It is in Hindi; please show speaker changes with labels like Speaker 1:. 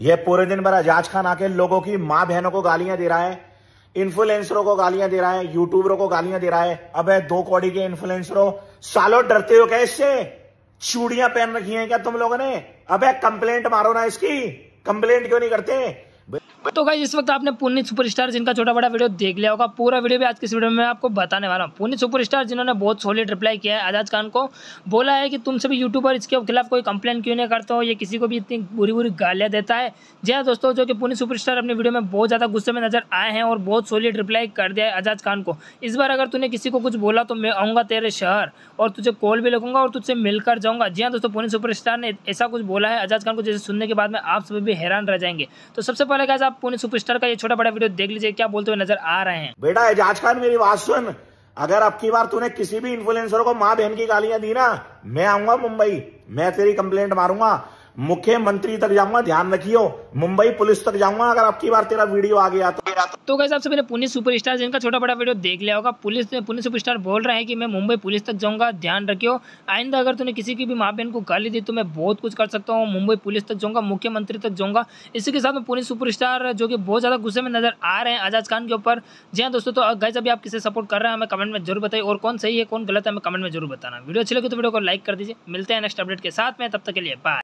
Speaker 1: यह पूरे दिन भर अजाज खान आके लोगों की माँ बहनों को गालियां दे रहा है इन्फ्लुएंसरों को गालियां दे रहा है यूट्यूबरों को गालियां दे रहा है अब है दो कौड़ी के इन्फ्लुएंसरों सालों डरते हो क्या इससे चूड़ियां पहन रखी हैं क्या तुम लोगों ने अब कंप्लेंट मारो ना इसकी कंप्लेंट क्यों नहीं करते
Speaker 2: तो गाइज इस वक्त आपने सुपर सुपरस्टार जिनका छोटा बड़ा वीडियो देख लिया होगा पूरा वीडियो भी आज के इस वीडियो में आपको बताने वाला हूँ सुपर सुपरस्टार जिन्होंने बहुत सोलिड रिप्लाई किया है आजाद खान को बोला है कि तुम सभी यूट्यूबर इसके खिलाफ कोई कंप्लेन क्यों नहीं करते हो ये किसी को भी इतनी बुरी बुरी गालियाँ देता है जी दोस्तों जो कि सुपर सुपरस्टार अपनी वीडियो में बहुत ज़्यादा गुस्से में नजर आए हैं और बहुत सोलिड रिप्लाई कर दिया है आजाद खान को इस बार अगर तूने किसी को कुछ बोला तो मैं आऊँगा तेरे शहर और तुझे कॉल भी लगूंगा और तुझसे मिलकर जाऊँगा जी हाँ दोस्तों पुनीत सुपरस्टार ने ऐसा कुछ बोला है आजाद खान को जैसे सुनने के बाद में आप सभी भी हैरान रह जाएंगे तो सबसे पहले गाइज आप आप पुणे सुपरस्टार का ये छोटा बड़ा वीडियो देख लीजिए क्या बोलते हुए नजर आ रहे हैं
Speaker 1: बेटा एजाज खान मेरी बात सुन अगर अब की बार तूने किसी भी इन्फ्लुएंसर को माँ बहन की गालियां दी ना मैं आऊंगा मुंबई मैं तेरी कंप्लेंट मारूंगा मुख्यमंत्री तक जाऊंगा ध्यान रखियो मुंबई पुलिस तक जाऊंगा अगर आपकी बार तेरा वीडियो आ गया तो
Speaker 2: तो कैसे आप सभी ने पुणे सुपरस्टार जिनका छोटा बड़ा वीडियो देख लिया होगा पुलिस ने पुणे सुपरस्टार बोल रहा है कि मैं मुंबई पुलिस तक जाऊंगा ध्यान रखियो आइंदा अगर तुमने किसी की भी माँ बहन को गाली दी तो मैं बहुत कुछ कर सकता हूँ मुंबई पुलिस तक जाऊंगा मुख्यमंत्री तक जाऊंगा इसी के साथ में पुणे स्टार जो कि बहुत ज़्यादा गुस्से में नजर आ रहे हैं आजाद खान के ऊपर जी हाँ दोस्तों तो गैस अभी आप किसे सपोर्ट कर रहे हैं हमें कमेंट में जरूर बताइए और कौन सही है कौन गलत है हमें कमेंट में जरूर बताना वीडियो अच्छी लगे तो वीडियो को लाइक कर दीजिए मिलते हैं नेक्स्ट अपडेट के साथ में तब तक के लिए बाय